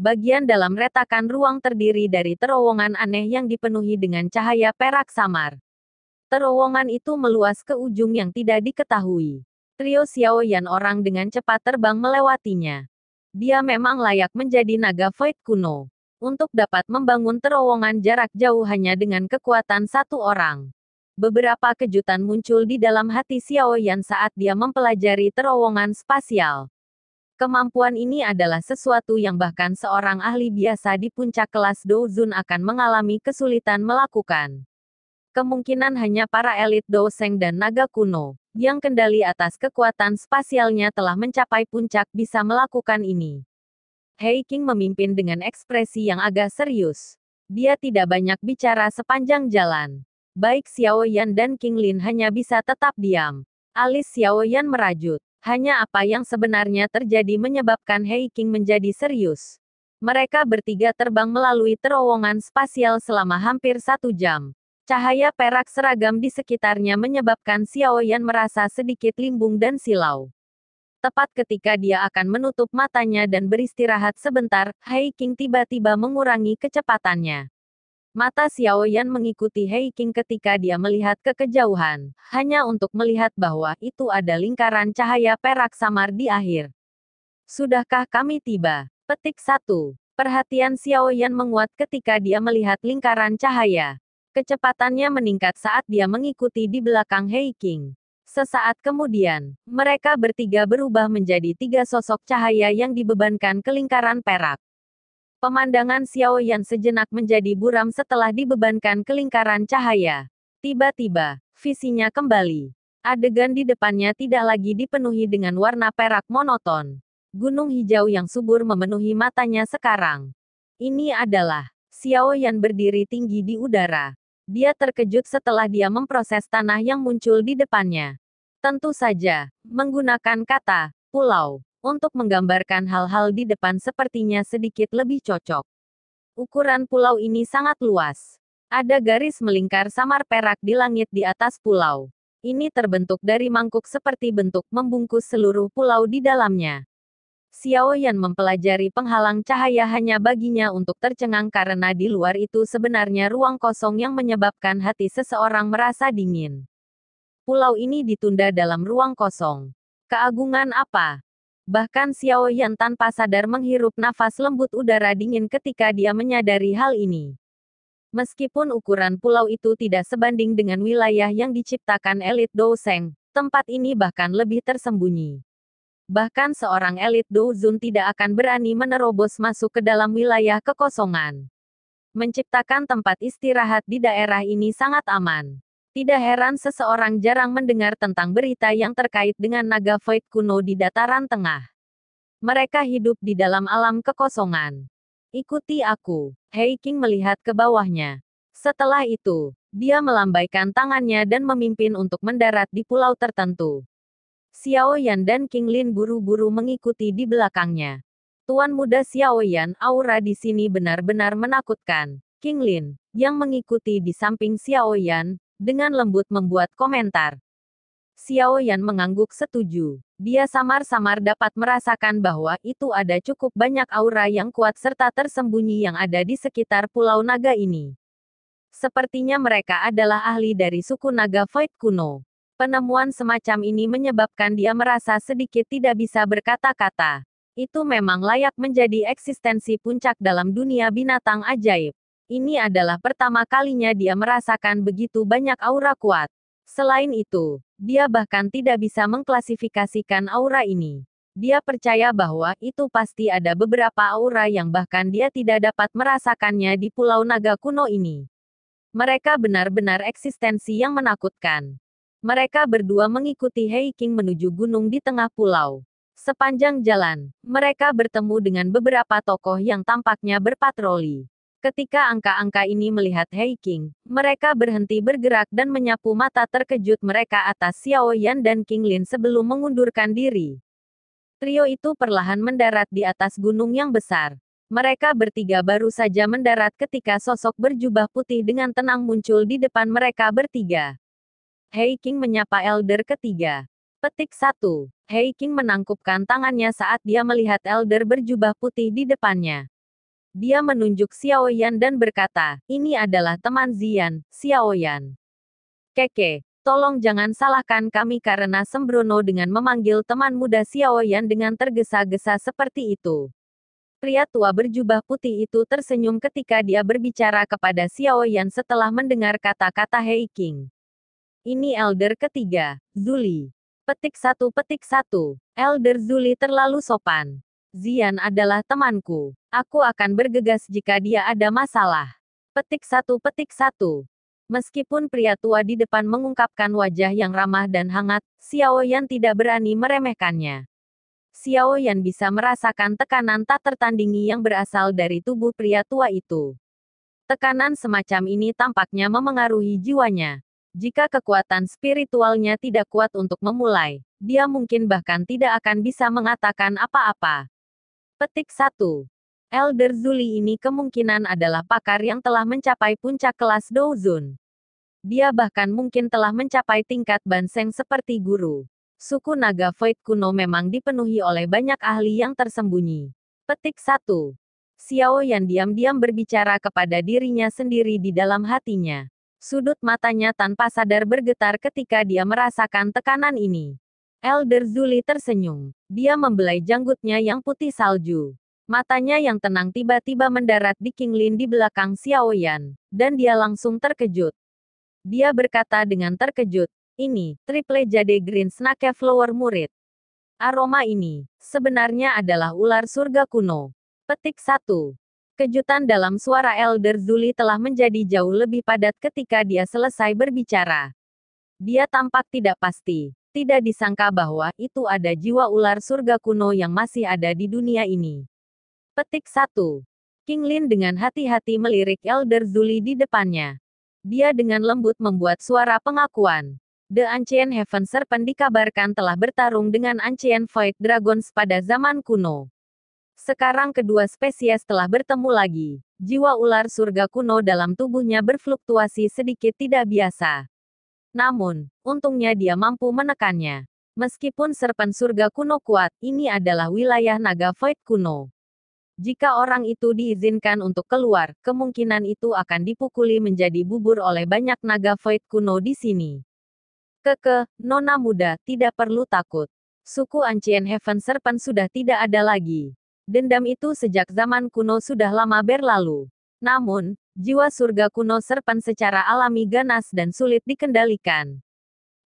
bagian dalam retakan ruang terdiri dari terowongan aneh yang dipenuhi dengan cahaya perak samar. Terowongan itu meluas ke ujung yang tidak diketahui. Trio Xiao Yan orang dengan cepat terbang melewatinya. Dia memang layak menjadi naga void kuno. Untuk dapat membangun terowongan jarak jauh hanya dengan kekuatan satu orang. Beberapa kejutan muncul di dalam hati Xiao Yan saat dia mempelajari terowongan spasial. Kemampuan ini adalah sesuatu yang bahkan seorang ahli biasa di puncak kelas Douzun akan mengalami kesulitan melakukan. Kemungkinan hanya para elit Douseng dan naga kuno, yang kendali atas kekuatan spasialnya telah mencapai puncak bisa melakukan ini. Hei King memimpin dengan ekspresi yang agak serius. Dia tidak banyak bicara sepanjang jalan. Baik Xiao Yan dan King Lin hanya bisa tetap diam. Alis Xiao Yan merajut. Hanya apa yang sebenarnya terjadi menyebabkan King menjadi serius. Mereka bertiga terbang melalui terowongan spasial selama hampir satu jam. Cahaya perak seragam di sekitarnya menyebabkan Xiao Yan merasa sedikit limbung dan silau. Tepat ketika dia akan menutup matanya dan beristirahat sebentar, Hei King tiba-tiba mengurangi kecepatannya. Mata Xiao Yan mengikuti Hei King ketika dia melihat ke kejauhan, hanya untuk melihat bahwa itu ada lingkaran cahaya perak samar di akhir. Sudahkah kami tiba? Petik 1. Perhatian Xiao Yan menguat ketika dia melihat lingkaran cahaya. Kecepatannya meningkat saat dia mengikuti di belakang Hei King. Sesaat kemudian, mereka bertiga berubah menjadi tiga sosok cahaya yang dibebankan ke lingkaran perak. Pemandangan Xiao Yan sejenak menjadi buram setelah dibebankan ke lingkaran cahaya. Tiba-tiba, visinya kembali. Adegan di depannya tidak lagi dipenuhi dengan warna perak monoton. Gunung hijau yang subur memenuhi matanya sekarang. Ini adalah Xiao Yan berdiri tinggi di udara. Dia terkejut setelah dia memproses tanah yang muncul di depannya. Tentu saja, menggunakan kata pulau untuk menggambarkan hal-hal di depan sepertinya sedikit lebih cocok. Ukuran pulau ini sangat luas. Ada garis melingkar samar perak di langit di atas pulau. Ini terbentuk dari mangkuk seperti bentuk membungkus seluruh pulau di dalamnya. Xiao Yan mempelajari penghalang cahaya hanya baginya untuk tercengang karena di luar itu sebenarnya ruang kosong yang menyebabkan hati seseorang merasa dingin. Pulau ini ditunda dalam ruang kosong. Keagungan apa? Bahkan Xiao Yan tanpa sadar menghirup nafas lembut udara dingin ketika dia menyadari hal ini. Meskipun ukuran pulau itu tidak sebanding dengan wilayah yang diciptakan elit Dou Douseng, tempat ini bahkan lebih tersembunyi. Bahkan seorang elit Dou Zun tidak akan berani menerobos masuk ke dalam wilayah kekosongan. Menciptakan tempat istirahat di daerah ini sangat aman. Tidak heran seseorang jarang mendengar tentang berita yang terkait dengan naga void kuno di dataran tengah. Mereka hidup di dalam alam kekosongan. Ikuti aku. King melihat ke bawahnya. Setelah itu, dia melambaikan tangannya dan memimpin untuk mendarat di pulau tertentu. Xiao Yan dan King Lin buru-buru mengikuti di belakangnya. Tuan muda Xiao Yan, aura di sini benar-benar menakutkan. King Lin, yang mengikuti di samping Xiao Yan, dengan lembut membuat komentar. Xiao Yan mengangguk setuju. Dia samar-samar dapat merasakan bahwa itu ada cukup banyak aura yang kuat serta tersembunyi yang ada di sekitar Pulau Naga ini. Sepertinya mereka adalah ahli dari suku Naga Void kuno. Penemuan semacam ini menyebabkan dia merasa sedikit tidak bisa berkata-kata. Itu memang layak menjadi eksistensi puncak dalam dunia binatang ajaib. Ini adalah pertama kalinya dia merasakan begitu banyak aura kuat. Selain itu, dia bahkan tidak bisa mengklasifikasikan aura ini. Dia percaya bahwa itu pasti ada beberapa aura yang bahkan dia tidak dapat merasakannya di Pulau Naga kuno ini. Mereka benar-benar eksistensi yang menakutkan. Mereka berdua mengikuti King menuju gunung di tengah pulau. Sepanjang jalan, mereka bertemu dengan beberapa tokoh yang tampaknya berpatroli. Ketika angka-angka ini melihat Hei King, mereka berhenti bergerak dan menyapu mata terkejut mereka atas Xiao Yan dan King Lin sebelum mengundurkan diri. Trio itu perlahan mendarat di atas gunung yang besar. Mereka bertiga baru saja mendarat ketika sosok berjubah putih dengan tenang muncul di depan mereka bertiga. Hei King menyapa Elder ketiga. Petik 1. King menangkupkan tangannya saat dia melihat Elder berjubah putih di depannya. Dia menunjuk Xiao Yan dan berkata, ini adalah teman Zian, Xiao Yan. Keke, tolong jangan salahkan kami karena sembrono dengan memanggil teman muda Xiao Yan dengan tergesa-gesa seperti itu. Pria tua berjubah putih itu tersenyum ketika dia berbicara kepada Xiao Yan setelah mendengar kata-kata Hei King. Ini Elder ketiga, Zuli. Petik satu petik satu. Elder Zuli terlalu sopan. Zian adalah temanku. Aku akan bergegas jika dia ada masalah. Petik satu petik satu. Meskipun pria tua di depan mengungkapkan wajah yang ramah dan hangat, Xiao Yan tidak berani meremehkannya. Xiao Yan bisa merasakan tekanan tak tertandingi yang berasal dari tubuh pria tua itu. Tekanan semacam ini tampaknya memengaruhi jiwanya. Jika kekuatan spiritualnya tidak kuat untuk memulai, dia mungkin bahkan tidak akan bisa mengatakan apa-apa. Petik satu. Elder Zuli ini kemungkinan adalah pakar yang telah mencapai puncak kelas Douzun. Dia bahkan mungkin telah mencapai tingkat Banseng seperti guru. Suku naga Void kuno memang dipenuhi oleh banyak ahli yang tersembunyi. Petik 1. Xiao yang diam-diam berbicara kepada dirinya sendiri di dalam hatinya. Sudut matanya tanpa sadar bergetar ketika dia merasakan tekanan ini. Elder Zuli tersenyum. Dia membelai janggutnya yang putih salju. Matanya yang tenang tiba-tiba mendarat di Lin di belakang Xiao Yan, dan dia langsung terkejut. Dia berkata dengan terkejut, ini, triple jade green snake flower murid. Aroma ini, sebenarnya adalah ular surga kuno. Petik 1. Kejutan dalam suara Elder Zuli telah menjadi jauh lebih padat ketika dia selesai berbicara. Dia tampak tidak pasti, tidak disangka bahwa itu ada jiwa ular surga kuno yang masih ada di dunia ini. Petik 1. King Lin dengan hati-hati melirik Elder Zuli di depannya. Dia dengan lembut membuat suara pengakuan. The Ancient Heaven Serpent dikabarkan telah bertarung dengan Ancient Void Dragons pada zaman kuno. Sekarang kedua spesies telah bertemu lagi. Jiwa ular surga kuno dalam tubuhnya berfluktuasi sedikit tidak biasa. Namun, untungnya dia mampu menekannya. Meskipun serpen surga kuno kuat, ini adalah wilayah naga void kuno. Jika orang itu diizinkan untuk keluar, kemungkinan itu akan dipukuli menjadi bubur oleh banyak naga void kuno di sini. Keke, nona muda, tidak perlu takut. Suku Ancient Heaven Serpent sudah tidak ada lagi. Dendam itu sejak zaman kuno sudah lama berlalu. Namun, jiwa surga kuno Serpent secara alami ganas dan sulit dikendalikan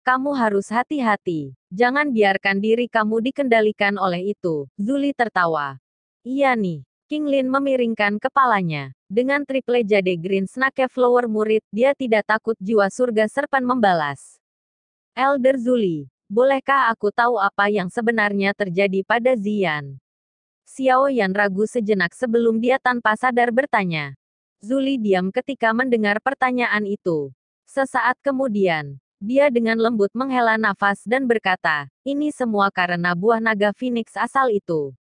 kamu harus hati-hati. Jangan biarkan diri kamu dikendalikan oleh itu. Zuli tertawa. Iya nih. King Lin memiringkan kepalanya. Dengan triple jade green snake flower murid, dia tidak takut jiwa surga serpan membalas. Elder Zuli, bolehkah aku tahu apa yang sebenarnya terjadi pada Zian? Xiao Yan ragu sejenak sebelum dia tanpa sadar bertanya. Zuli diam ketika mendengar pertanyaan itu. Sesaat kemudian, dia dengan lembut menghela nafas dan berkata, ini semua karena buah naga phoenix asal itu.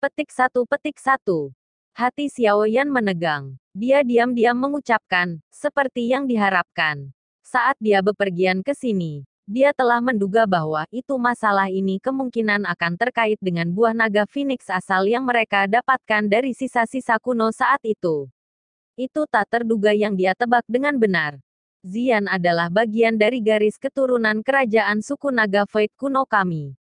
Petik satu petik satu. Hati Xiao Yan menegang. Dia diam-diam mengucapkan, seperti yang diharapkan. Saat dia bepergian ke sini, dia telah menduga bahwa itu masalah ini kemungkinan akan terkait dengan buah naga Phoenix asal yang mereka dapatkan dari sisa-sisa kuno saat itu. Itu tak terduga yang dia tebak dengan benar. Zian adalah bagian dari garis keturunan kerajaan suku naga Void kuno kami.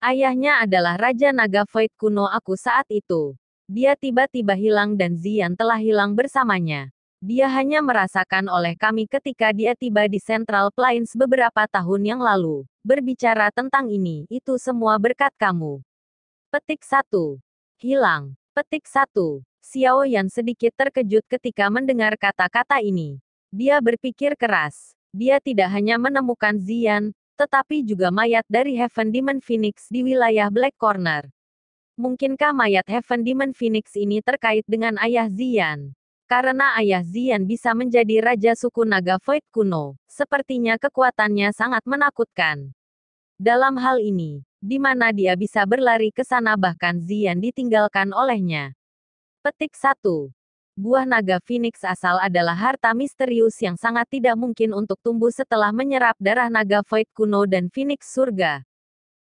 Ayahnya adalah Raja Naga Void kuno aku saat itu. Dia tiba-tiba hilang dan Zian telah hilang bersamanya. Dia hanya merasakan oleh kami ketika dia tiba di Central Plains beberapa tahun yang lalu. Berbicara tentang ini, itu semua berkat kamu. Petik satu, Hilang. Petik satu. Xiao Yan sedikit terkejut ketika mendengar kata-kata ini. Dia berpikir keras. Dia tidak hanya menemukan Zian, tetapi juga mayat dari Heaven Demon Phoenix di wilayah Black Corner. Mungkinkah mayat Heaven Demon Phoenix ini terkait dengan ayah Zian? Karena ayah Zian bisa menjadi raja suku naga Void kuno, sepertinya kekuatannya sangat menakutkan. Dalam hal ini, di mana dia bisa berlari ke sana bahkan Zian ditinggalkan olehnya. Petik 1 buah naga phoenix asal adalah harta misterius yang sangat tidak mungkin untuk tumbuh setelah menyerap darah naga void kuno dan phoenix surga.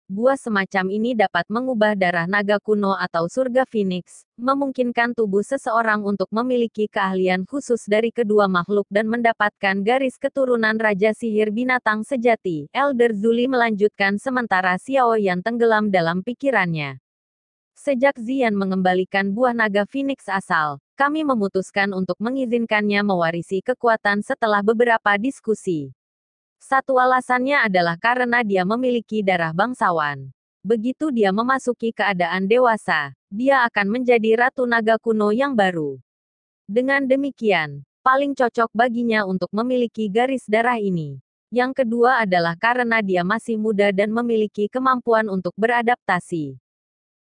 Buah semacam ini dapat mengubah darah naga kuno atau surga phoenix, memungkinkan tubuh seseorang untuk memiliki keahlian khusus dari kedua makhluk dan mendapatkan garis keturunan raja sihir binatang sejati. Elder Zuli melanjutkan sementara Xiao yang tenggelam dalam pikirannya. Sejak Zian mengembalikan buah naga phoenix asal, kami memutuskan untuk mengizinkannya mewarisi kekuatan setelah beberapa diskusi. Satu alasannya adalah karena dia memiliki darah bangsawan. Begitu dia memasuki keadaan dewasa, dia akan menjadi ratu naga kuno yang baru. Dengan demikian, paling cocok baginya untuk memiliki garis darah ini. Yang kedua adalah karena dia masih muda dan memiliki kemampuan untuk beradaptasi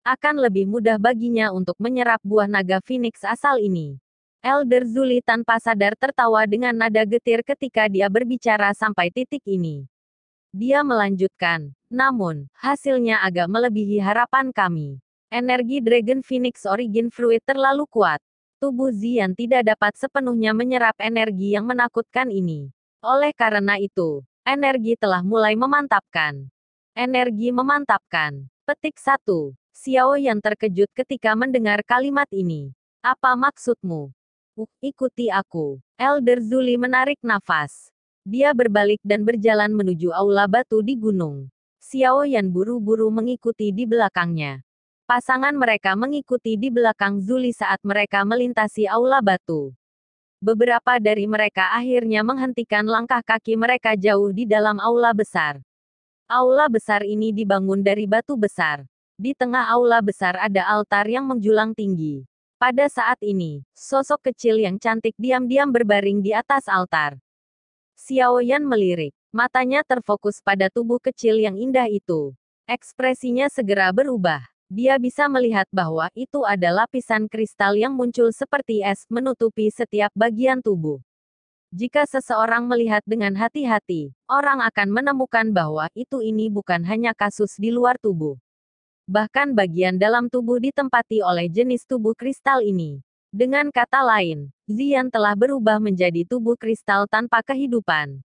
akan lebih mudah baginya untuk menyerap buah naga Phoenix asal ini. Elder Zuli tanpa sadar tertawa dengan nada getir ketika dia berbicara sampai titik ini. Dia melanjutkan, namun, hasilnya agak melebihi harapan kami. Energi Dragon Phoenix Origin Fruit terlalu kuat. Tubuh Zian tidak dapat sepenuhnya menyerap energi yang menakutkan ini. Oleh karena itu, energi telah mulai memantapkan. Energi memantapkan. Petik 1. Xiao yang terkejut ketika mendengar kalimat ini. Apa maksudmu? Uh, ikuti aku. Elder Zuli menarik nafas. Dia berbalik dan berjalan menuju aula batu di gunung. Xiao Yan buru-buru mengikuti di belakangnya. Pasangan mereka mengikuti di belakang Zuli saat mereka melintasi aula batu. Beberapa dari mereka akhirnya menghentikan langkah kaki mereka jauh di dalam aula besar. Aula besar ini dibangun dari batu besar. Di tengah aula besar ada altar yang menjulang tinggi. Pada saat ini, sosok kecil yang cantik diam-diam berbaring di atas altar. Xiao Yan melirik. Matanya terfokus pada tubuh kecil yang indah itu. Ekspresinya segera berubah. Dia bisa melihat bahwa itu ada lapisan kristal yang muncul seperti es menutupi setiap bagian tubuh. Jika seseorang melihat dengan hati-hati, orang akan menemukan bahwa itu ini bukan hanya kasus di luar tubuh bahkan bagian dalam tubuh ditempati oleh jenis tubuh kristal ini. Dengan kata lain, Zian telah berubah menjadi tubuh kristal tanpa kehidupan.